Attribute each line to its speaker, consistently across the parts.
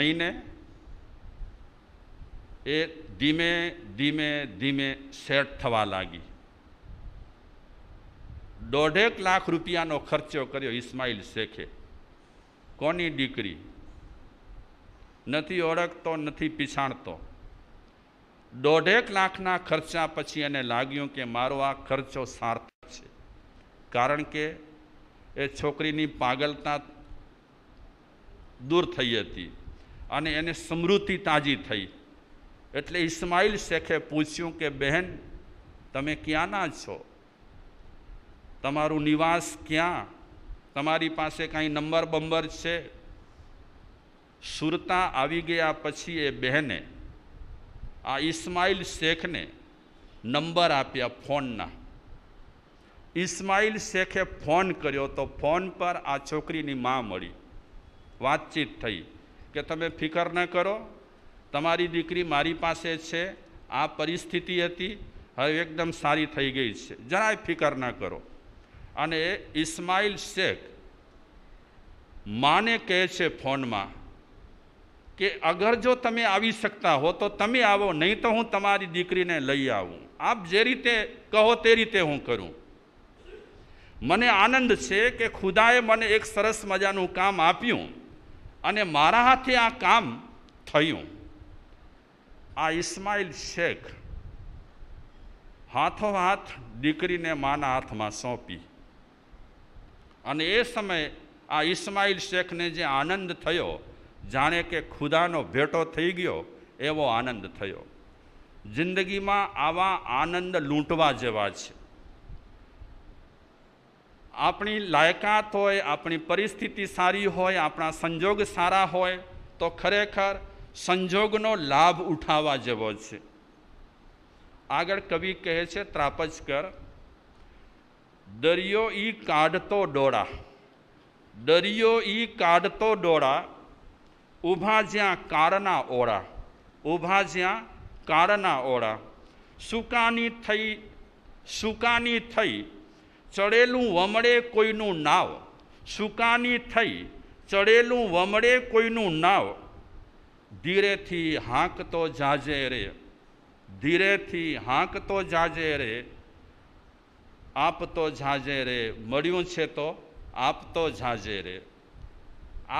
Speaker 1: મહિને એ ધીમે ધીમે ધીમે સેટ થવા લાગી દોઢેક લાખ રૂપિયાનો ખર્ચો કર્યો ઇસ્માઇલ શેખે કોની દીકરી નથી ઓળખતો નથી પીછાણતો દોઢેક લાખના ખર્ચા પછી એને લાગ્યું કે મારો આ ખર્ચો સાર્થક છે કારણ કે એ છોકરીની પાગલતા દૂર થઈ હતી અને એને સમૃદ્ધિ તાજી થઈ એટલે ઇસ્માઇલ શેખે પૂછ્યું કે બહેન તમે ક્યાંના છો તમારું નિવાસ ક્યાં તમારી પાસે કાંઈ નંબર બંબર છે સુરતા આવી ગયા પછી એ બહેને આ ઇસ્માઇલ શેખને નંબર આપ્યા ફોનના ઇસ્માઇલ શેખે ફોન કર્યો તો ફોન પર આ છોકરીની મા મળી વાતચીત થઈ કે તમે ફિકર ન કરો તમારી દીકરી મારી પાસે છે આ પરિસ્થિતિ હતી હવે એકદમ સારી થઈ ગઈ છે જરાય ફિકર ન કરો અને ઇસ્માઇલ શેખ માને કહે છે ફોનમાં કે અગર જો તમે આવી શકતા હો તો તમે આવો નહીં તો હું તમારી દીકરીને લઈ આવું આપ જે રીતે કહો તે રીતે હું કરું મને આનંદ છે કે ખુદાએ મને એક સરસ મજાનું કામ આપ્યું અને મારા હાથે આ કામ થયું આ ઇસ્માઇલ શેખ હાથો હાથ દીકરીને માના હાથમાં સોંપી અને એ સમયે આ ઇસ્માઇલ શેખને જે આનંદ થયો જાણે કે ખુદાનો ભેટો થઈ ગયો એવો આનંદ થયો જિંદગીમાં આવા આનંદ લૂંટવા જેવા છે આપણી લાયકાત હોય આપણી પરિસ્થિતિ સારી હોય આપણા સંજોગ સારા હોય તો ખરેખર સંજોગનો લાભ ઉઠાવવા જેવો છે આગળ કવિ કહે છે ત્રાપજકર દરિયો ઈ કાઢતો ડોળા દરિયો ઈ કાઢતો ડોળા ઊભા જ્યાં કારના ઓળા ઊભા જ્યાં કારના ઓળા સુકાની થઈ સુકાની થઈ ચડેલું વમળે કોઈનું નાવ સુકાની થઈ ચડેલું વમળે કોઈનું નાવ ધીરેથી હાંકતો જાજે રે ધીરેથી હાંકતો જાજે રે આપતો જાજે રે મળ્યું છે તો આપતો જાજે રે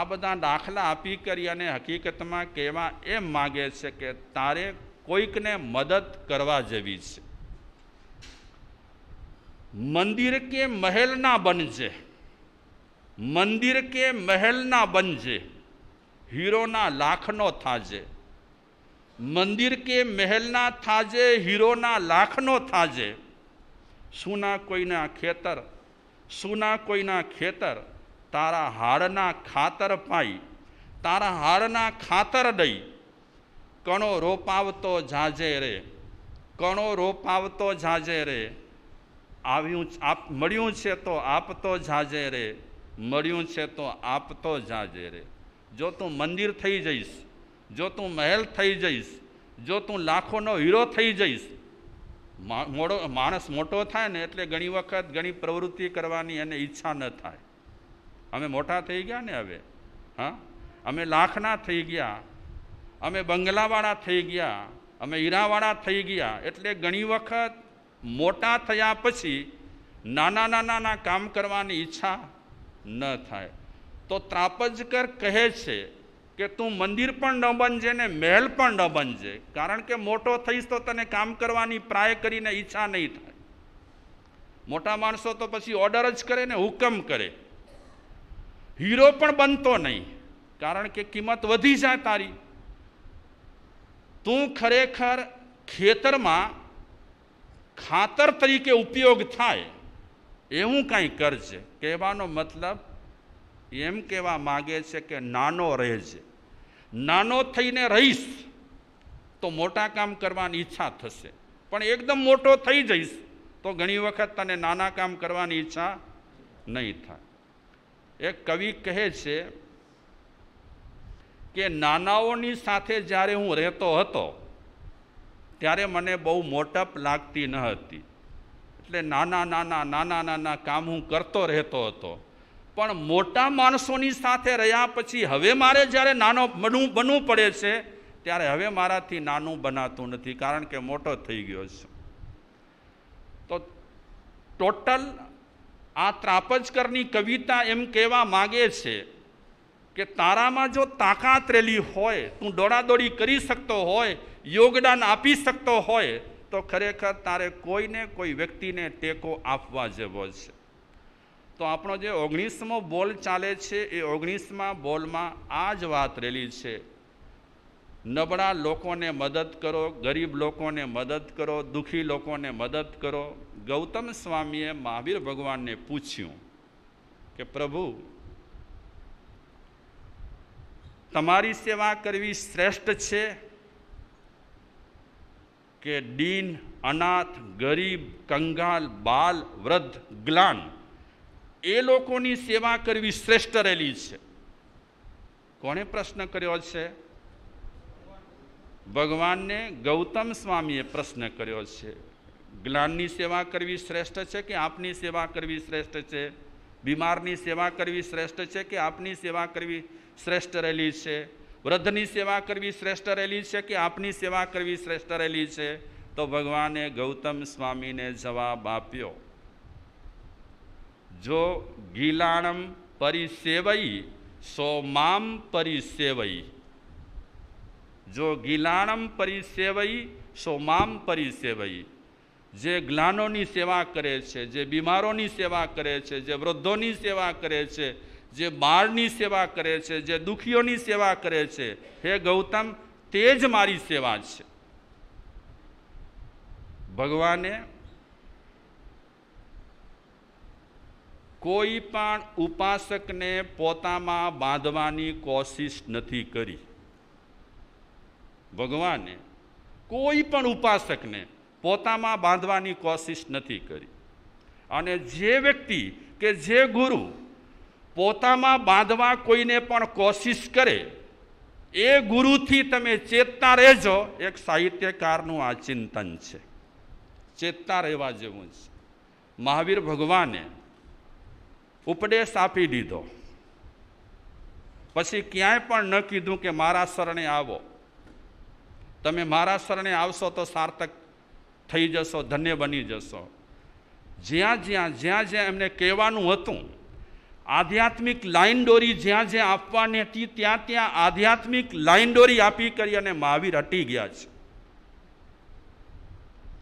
Speaker 1: આ બધા દાખલા આપી કરી અને હકીકતમાં કહેવા એમ માગે છે કે તારે કોઈકને મદદ કરવા જેવી છે મંદિર કે મહેલના બનજે મંદિર કે મહેલના બનજે હીરોના લાખનો થાજે મંદિર કે મહેલના થાજે હીરોના લાખનો થાજે સુના કોઈના ખેતર સુના કોઈના ખેતર તારા હાડના ખાતર પાઈ તારા હાડના ખાતર દઈ કણો રોપાવતો ઝાઝે રે કણો રોપાવતો ઝાઝે રે આવ્યું આપ મળ્યું છે તો આપતો જાજે રે મળ્યું છે તો આપતો જાજે રે જો તું મંદિર થઈ જઈશ જો તું મહેલ થઈ જઈશ જો તું લાખોનો હીરો થઈ જઈશ મોડો માણસ મોટો થાય ને એટલે ઘણી વખત ઘણી પ્રવૃત્તિ કરવાની એને ઈચ્છા ન થાય અમે મોટા થઈ ગયા ને હવે હા અમે લાખના થઈ ગયા અમે બંગલાવાળા થઈ ગયા અમે હીરાવાળા થઈ ગયા એટલે ઘણી વખત મોટા થયા પછી નાના નાના કામ કરવાની ઈચ્છા ન થાય તો ત્રાપજકર કહે છે કે તું મંદિર પણ ન બનજે ને મહેલ પણ ન બનજે કારણ કે મોટો થઈશ તો તને કામ કરવાની પ્રાય કરીને ઈચ્છા નહીં થાય મોટા માણસો તો પછી ઓર્ડર જ કરે ને હુકમ કરે હીરો પણ બનતો નહીં કારણ કે કિંમત વધી જાય તારી તું ખરેખર ખેતરમાં ખાતર તરીકે ઉપયોગ થાય એવું કાંઈ કરજે કહેવાનો મતલબ એમ કહેવા માગે છે કે નાનો રહેજે નાનો થઈને રહીશ તો મોટા કામ કરવાની ઈચ્છા થશે પણ એકદમ મોટો થઈ જઈશ તો ઘણી વખત તને નાના કામ કરવાની ઈચ્છા નહીં થાય એક કવિ કહે છે કે નાનાઓની સાથે જ્યારે હું રહેતો હતો ત્યારે મને બહુ મોટપ લાગતી ન હતી એટલે નાના નાના નાના નાના કામ હું કરતો રહેતો હતો પણ મોટા માણસોની સાથે રહ્યા પછી હવે મારે જ્યારે નાનો બનવું બનવું પડે છે ત્યારે હવે મારાથી નાનું બનાતું નથી કારણ કે મોટો થઈ ગયો છે તો ટોટલ આ ત્રાપજકરની કવિતા એમ કહેવા માગે છે કે તારામાં જો તાકાત રહેલી હોય તું દોડાદોડી કરી શકતો હોય યોગદાન આપી શકતો હોય તો ખરેખર તારે કોઈને કોઈ વ્યક્તિને ટેકો આપવા જેવો છે તો આપણો જે ઓગણીસમો બોલ ચાલે છે એ ઓગણીસમા બોલમાં આ જ વાત રહેલી છે નબળા લોકોને મદદ કરો ગરીબ લોકોને મદદ કરો દુઃખી લોકોને મદદ કરો ગૌતમ સ્વામીએ મહાવીર ભગવાનને પૂછ્યું કે પ્રભુ તમારી સેવા કરવી શ્રેષ્ઠ છે કે દીન અનાથ ગરીબ કંગાલ બાલ વૃદ્ધ ગ્લાન એ લોકોની સેવા કરવી શ્રેષ્ઠ રહેલી છે કોણે પ્રશ્ન કર્યો છે ભગવાનને ગૌતમ સ્વામીએ પ્રશ્ન કર્યો છે જ્ઞાનની સેવા કરવી શ્રેષ્ઠ છે કે આપની સેવા કરવી શ્રેષ્ઠ છે બીમારની સેવા કરવી શ્રેષ્ઠ છે કે આપની સેવા કરવી શ્રેષ્ઠ રહેલી છે વૃદ્ધની સેવા કરવી શ્રેષ્ઠ રહેલી છે કે આપની સેવા કરવી શ્રેષ્ઠ રહેલી છે તો ભગવાને ગૌતમ સ્વામીને જવાબ આપ્યો જો ગીલાણમ પરિસેવઈ સોમામ પરિસેવઈ જો ગિલાણમ પરિસેવઈ સોમામ પરિસેવઈ જે ગ્લાનોની સેવા કરે છે જે બીમારોની સેવા કરે છે જે વૃદ્ધોની સેવા કરે છે જે બાળની સેવા કરે છે જે દુખીઓની સેવા કરે છે હે ગૌતમ તે જ મારી સેવા છે ભગવાને કોઈ પણ ઉપાસકને પોતામાં બાંધવાની કોશિશ નથી કરી ભગવાને કોઈ પણ ઉપાસકને પોતામાં બાંધવાની કોશિશ નથી કરી અને જે વ્યક્તિ કે જે ગુરુ પોતામાં બાંધવા કોઈને પણ કોશિશ કરે એ ગુરુથી તમે ચેતતા રહેજો એક સાહિત્યકારનું આ ચિંતન છે ચેતતા રહેવા જેવું છે મહાવીર ભગવાને ઉપદેશ આપી દીધો પછી ક્યાંય પણ ન કીધું કે મારા શરણે આવો તમે મારા શરણે આવશો તો સાર્થક થઈ જશો ધન્ય બની જશો જ્યાં જ્યાં જ્યાં જ્યાં એમને કહેવાનું હતું આધ્યાત્મિક લાઈન દોરી જ્યાં જ્યાં આપવાની હતી ત્યાં ત્યાં આધ્યાત્મિક લાઈન દોરી આપી કરી અને મહાવીર અટી ગયા છે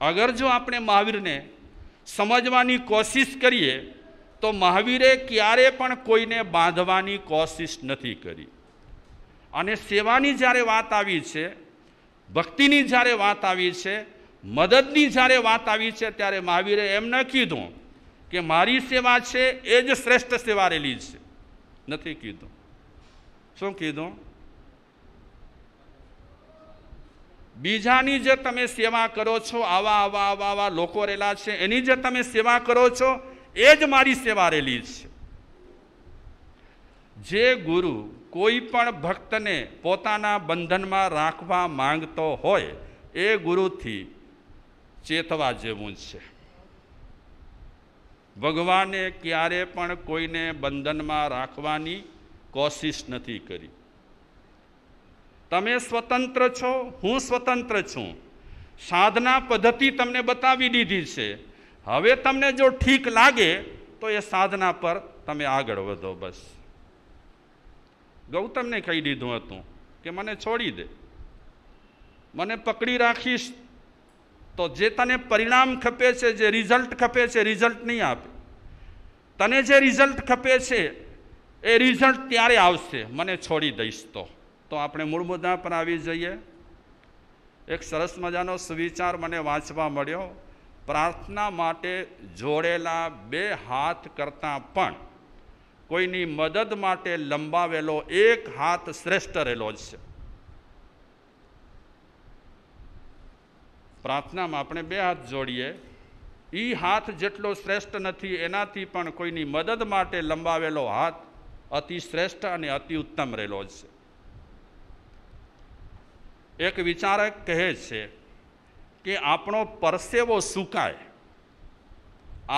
Speaker 1: અગર જો આપણે મહાવીરને સમજવાની કોશિશ કરીએ તો મહાવીરે ક્યારે પણ કોઈને બાંધવાની કોશિશ નથી કરી અને સેવાની જ્યારે વાત આવી છે ભક્તિની જ્યારે વાત આવી છે મદદની જ્યારે વાત આવી છે ત્યારે મહાવીરે એમ ન કીધું કે મારી સેવા છે એ જ શ્રેષ્ઠ સેવા રેલી છે નથી કીધું શું કીધું બીજાની જે તમે સેવા કરો છો આવા આવા આવા આવા લોકો રહેલા છે એની જે તમે સેવા કરો છો એ જ મારી સેવા રેલી છે જે ગુરુ કોઈ પણ ભક્તને પોતાના બંધનમાં રાખવા માંગતો હોય એ ગુરુથી ચેતવા જેવું છે ભગવાને ક્યારે પણ કોઈને બંધનમાં રાખવાની કોશિશ નથી કરી તમે સ્વતંત્ર છો હું સ્વતંત્ર છું સાધના પદ્ધતિ તમને બતાવી દીધી છે હવે તમને જો ઠીક લાગે તો એ સાધના પર તમે આગળ વધો બસ ગૌતમને કહી દીધું હતું કે મને છોડી દે મને પકડી રાખીશ તો જે તને પરિણામ ખપે છે જે રિઝલ્ટ ખપે છે રિઝલ્ટ નહીં આપે તને જે રિઝલ્ટ ખપે છે એ રિઝલ્ટ ત્યારે આવશે મને છોડી દઈશ તો તો આપણે મૂળ મુદ્દા પર આવી જઈએ એક સરસ મજાનો સુવિચાર મને વાંચવા મળ્યો પ્રાર્થના માટે જોડેલા બે હાથ કરતાં પણ કોઈની મદદ માટે લંબાવેલો એક હાથ શ્રેષ્ઠ રહેલો જ છે પ્રાર્થનામાં આપણે બે હાથ જોડીએ એ હાથ જેટલો શ્રેષ્ઠ નથી એનાથી પણ કોઈની મદદ માટે લંબાવેલો હાથ અતિ શ્રેષ્ઠ અને અતિ ઉત્તમ રહેલો છે એક વિચારક કહે છે કે આપણો પરસેવો સુકાય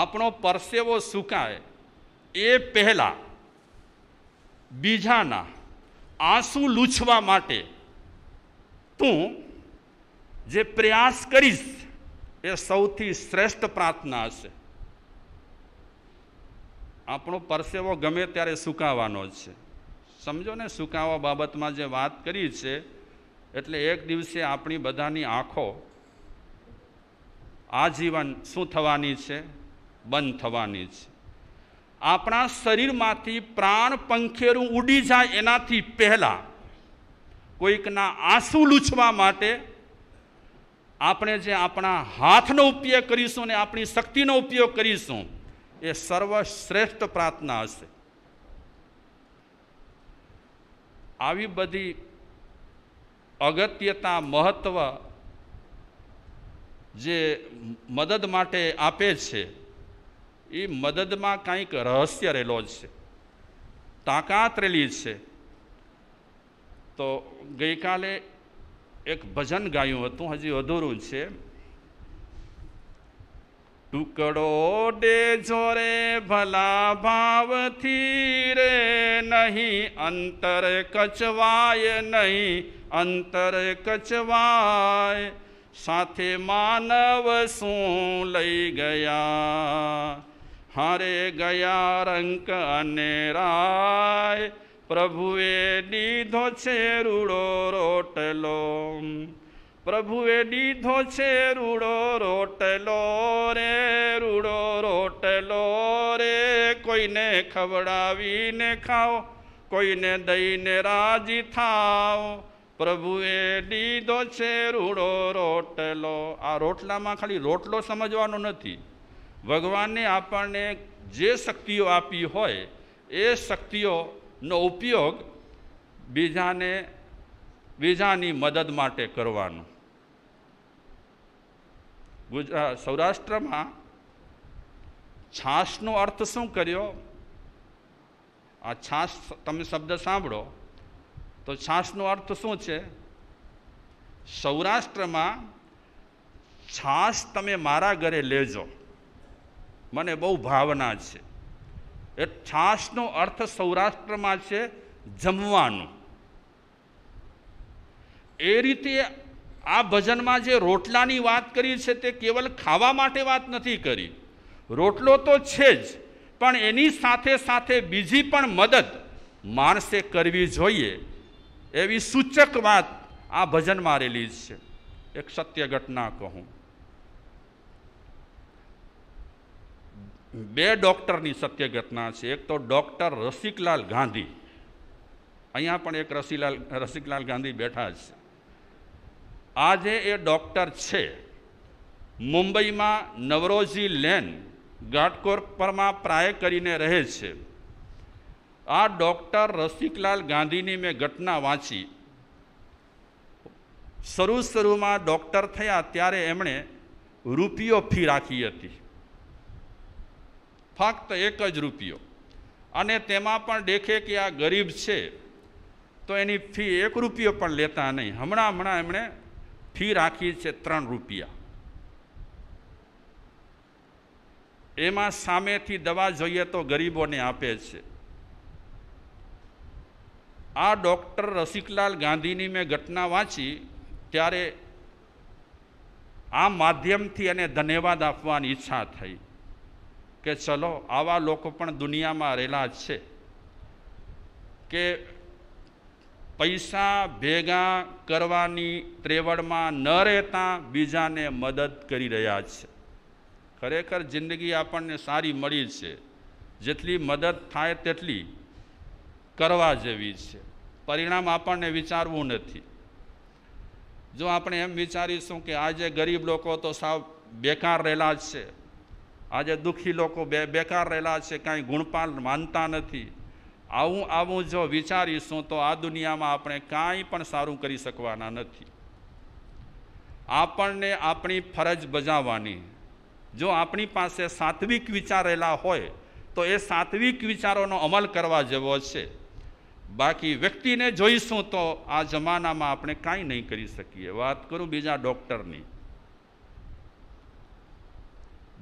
Speaker 1: આપણો પરસેવો સુકાય એ પહેલાં બીજાના આંસુ લૂછવા માટે તું જે પ્રયાસ કરીશ એ સૌથી શ્રેષ્ઠ પ્રાર્થના હશે આપણો પરસેવો ગમે ત્યારે સુકાવાનો છે સમજો ને સુકાવા બાબતમાં જે વાત કરી છે એટલે એક દિવસે આપણી બધાની આંખો આજીવન શું થવાની છે બંધ થવાની છે આપણા શરીરમાંથી પ્રાણ પંખેરું ઉડી જાય એનાથી પહેલાં કોઈકના આંસુ લૂછવા માટે આપણે જે આપણા હાથનો ઉપયોગ કરીશું ને આપણી શક્તિનો ઉપયોગ કરીશું એ સર્વશ્રેષ્ઠ પ્રાર્થના હશે આવી બધી અગત્યતા મહત્વ જે મદદ માટે આપે છે એ મદદમાં કંઈક રહસ્ય રહેલો જ છે તાકાત રહેલી છે તો ગઈકાલે એક ભજન ગાયું હતું હજી અધૂરું છે ટુકડો ડે જોરે ભલા ભાવથી રે નહીં અંતર કચવાય નહીં અંતર કચવાય સાથે માનવ શું લઈ ગયા હારે ગયા રંક અને રાય પ્રભુએ દીધો છે રૂડો રોટલો પ્રભુએ દીધો છે રૂડો રોટલો રે રૂડો રોટલો રે કોઈને ખવડાવીને ખાઓ કોઈને દઈને રાજી થાઓ પ્રભુએ દીધો છે રૂડો રોટલો આ રોટલામાં ખાલી રોટલો સમજવાનો નથી ભગવાને આપણને જે શક્તિઓ આપી હોય એ શક્તિઓ નો ઉપયોગ બીજાને બીજાની મદદ માટે કરવાનો ગુજરાત સૌરાષ્ટ્રમાં છાશનો અર્થ શું કર્યો આ છાશ તમે શબ્દ સાંભળો તો છાશનો અર્થ શું છે સૌરાષ્ટ્રમાં છાશ તમે મારા ઘરે લેજો મને બહુ ભાવના છે એ છાશનો અર્થ સૌરાષ્ટ્રમાં છે જમવાનું એ રીતે આ ભજનમાં જે રોટલાની વાત કરી છે તે કેવલ ખાવા માટે વાત નથી કરી રોટલો તો છે જ પણ એની સાથે સાથે બીજી પણ મદદ માણસે કરવી જોઈએ એવી સૂચક વાત આ ભજન મારેલી જ છે એક સત્ય ઘટના કહું બે ડૉક્ટરની સત્ય ઘટના છે એક તો ડૉક્ટર રસિકલાલ ગાંધી અહીંયા પણ એક રસિલાલ રસિકલાલ ગાંધી બેઠા છે આજે એ ડૉક્ટર છે મુંબઈમાં નવરોજી લેન પરમાં પ્રાય કરીને રહે છે આ ડૉક્ટર રસિકલાલ ગાંધીની મેં ઘટના વાંચી શરૂ શરૂમાં ડૉક્ટર થયા ત્યારે એમણે રૂપિયો ફી રાખી હતી ફક્ત એક જ રૂપિયો અને તેમાં પણ દેખે કે આ ગરીબ છે તો એની ફી એક રૂપિયો પણ લેતા નહીં હમણાં હમણાં એમણે ફી રાખી છે ત્રણ રૂપિયા એમાં સામેથી દવા જોઈએ તો ગરીબોને આપે છે આ ડૉક્ટર રસિકલાલ ગાંધીની મેં ઘટના વાંચી ત્યારે આ માધ્યમથી એને ધન્યવાદ આપવાની ઈચ્છા થઈ કે ચલો આવા લોકો પણ દુનિયામાં રહેલા જ છે કે પૈસા ભેગા કરવાની ત્રેવડમાં ન રહેતા બીજાને મદદ કરી રહ્યા છે ખરેખર જિંદગી આપણને સારી મળી છે જેટલી મદદ થાય તેટલી કરવા જેવી છે પરિણામ આપણને વિચારવું નથી જો આપણે એમ વિચારીશું કે આજે ગરીબ લોકો તો સાવ બેકાર રહેલા જ છે આજે દુઃખી લોકો બે બેકાર રહેલા છે કાંઈ ગુણપાન માનતા નથી આવું આવું જો વિચારીશું તો આ દુનિયામાં આપણે કાંઈ પણ સારું કરી શકવાના નથી આપણને આપણી ફરજ બજાવવાની જો આપણી પાસે સાત્વિક વિચાર રહેલા હોય તો એ સાત્વિક વિચારોનો અમલ કરવા જેવો છે બાકી વ્યક્તિને જોઈશું તો આ જમાનામાં આપણે કાંઈ નહીં કરી શકીએ વાત કરું બીજા ડૉક્ટરની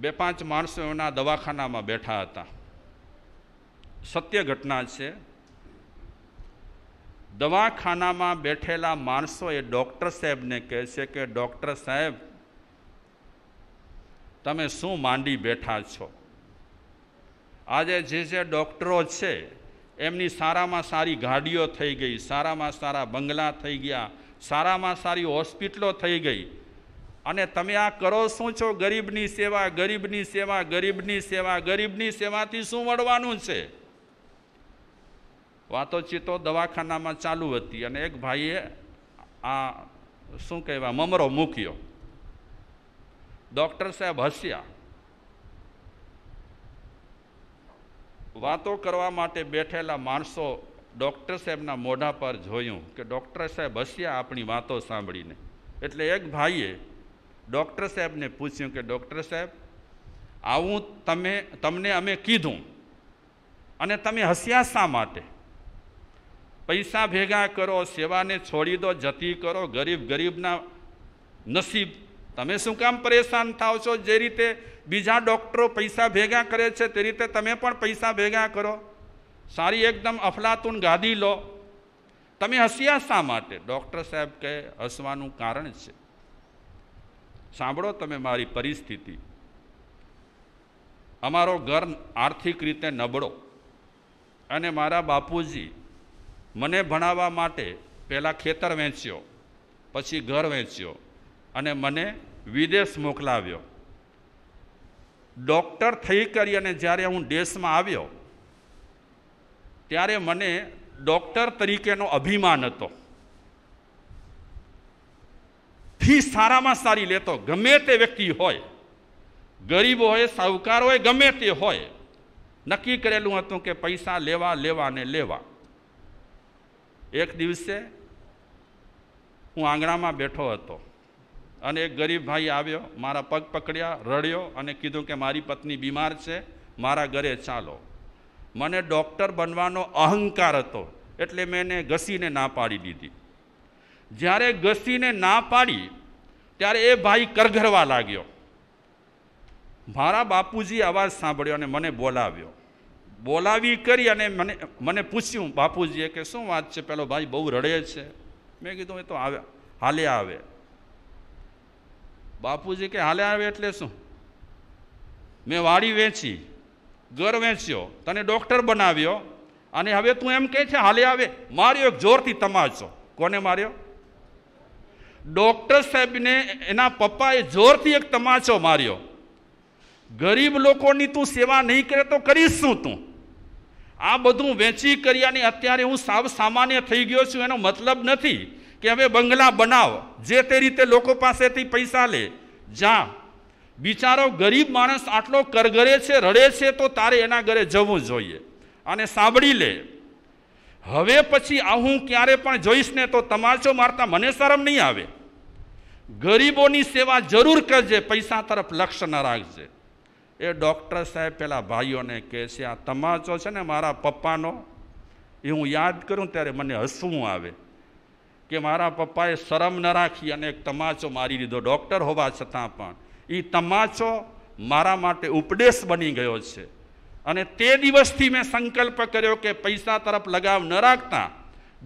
Speaker 1: બે પાંચ માણસો માણસોના દવાખાનામાં બેઠા હતા સત્ય ઘટના છે દવાખાનામાં બેઠેલા માણસો એ ડૉક્ટર સાહેબને કહે છે કે ડૉક્ટર સાહેબ તમે શું માંડી બેઠા છો આજે જે જે ડૉક્ટરો છે એમની સારામાં સારી ગાડીઓ થઈ ગઈ સારામાં સારા બંગલા થઈ ગયા સારામાં સારી હોસ્પિટલો થઈ ગઈ અને તમે આ કરો શું છો ગરીબની સેવા ગરીબની સેવા ગરીબની સેવા ગરીબની સેવાથી શું મળવાનું છે વાતો ચિત્તો દવાખાનામાં ચાલુ હતી અને એક ભાઈએ આ શું કહેવાય મમરો મૂક્યો ડૉક્ટર સાહેબ હસ્યા વાતો કરવા માટે બેઠેલા માણસો ડૉક્ટર સાહેબના મોઢા પર જોયું કે ડૉક્ટર સાહેબ હસ્યા આપણી વાતો સાંભળીને એટલે એક ભાઈએ ડૉક્ટર સાહેબને પૂછ્યું કે ડૉક્ટર સાહેબ આવું તમે તમને અમે કીધું અને તમે હસ્યા શા માટે પૈસા ભેગા કરો સેવાને છોડી દો જતી કરો ગરીબ ગરીબના નસીબ તમે શું કામ પરેશાન થાવ છો જે રીતે બીજા ડૉક્ટરો પૈસા ભેગા કરે છે તે રીતે તમે પણ પૈસા ભેગા કરો સારી એકદમ અફલાતુન ગાદી લો તમે હસ્યા શા માટે ડૉક્ટર સાહેબ કહે હસવાનું કારણ છે સાંભળો તમે મારી પરિસ્થિતિ અમારો ઘર આર્થિક રીતે નબળો અને મારા બાપુજી મને ભણાવવા માટે પહેલાં ખેતર વેચ્યો પછી ઘર વેચ્યો અને મને વિદેશ મોકલાવ્યો ડૉક્ટર થઈ કરી અને જ્યારે હું દેશમાં આવ્યો ત્યારે મને ડૉક્ટર તરીકેનો અભિમાન હતો ફી સારામાં સારી લેતો ગમે તે વ્યક્તિ હોય ગરીબ હોય સાહુકાર હોય ગમે તે હોય નક્કી કરેલું હતું કે પૈસા લેવા લેવા ને લેવા એક દિવસે હું આંગણામાં બેઠો હતો અને એક ગરીબ ભાઈ આવ્યો મારા પગ પકડ્યા રડ્યો અને કીધું કે મારી પત્ની બીમાર છે મારા ઘરે ચાલો મને ડૉક્ટર બનવાનો અહંકાર હતો એટલે મેં એને ઘસીને ના પાડી દીધી જ્યારે ઘસીને ના પાડી ત્યારે એ ભાઈ કરઘરવા લાગ્યો મારા બાપુજી અવાજ સાંભળ્યો અને મને બોલાવ્યો બોલાવી કરી અને મને મને પૂછ્યું બાપુજીએ કે શું વાત છે પેલો ભાઈ બહુ રડે છે મેં કીધું એ તો આવે હાલે આવે બાપુજી કે હાલે આવે એટલે શું મેં વાડી વેચી ઘર વેચ્યો તને ડૉક્ટર બનાવ્યો અને હવે તું એમ કહે છે હાલે આવે માર્યો એક જોરથી તમાચો કોને માર્યો ડૉક્ટર સાહેબને એના પપ્પાએ જોરથી એક તમાચો માર્યો ગરીબ લોકોની તું સેવા નહીં કરે તો કરીશ શું તું આ બધું વેચી કર્યાની અત્યારે હું સાવ સામાન્ય થઈ ગયો છું એનો મતલબ નથી કે હવે બંગલા બનાવ જે તે રીતે લોકો પાસેથી પૈસા લે જા બિચારો ગરીબ માણસ આટલો કરગરે છે રડે છે તો તારે એના ઘરે જવું જોઈએ અને સાંભળી લે હવે પછી આ હું ક્યારે પણ જોઈશ ને તો તમાચો મારતા મને શરમ નહીં આવે ગરીબોની સેવા જરૂર કરજે પૈસા તરફ લક્ષ્ય ન રાખજે એ ડૉક્ટર સાહેબ પેલા ભાઈઓને કહે છે આ તમાચો છે ને મારા પપ્પાનો એ હું યાદ કરું ત્યારે મને હસવું આવે કે મારા પપ્પાએ શરમ ન રાખી અને એક તમાચો મારી લીધો ડૉક્ટર હોવા છતાં પણ એ તમાચો મારા માટે ઉપદેશ બની ગયો છે અને તે દિવસથી મેં સંકલ્પ કર્યો કે પૈસા તરફ લગાવ ન રાખતા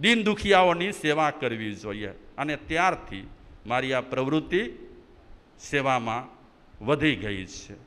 Speaker 1: દિન દુખિયાઓની સેવા કરવી જોઈએ અને ત્યારથી મારી આ પ્રવૃત્તિ સેવામાં વધી ગઈ છે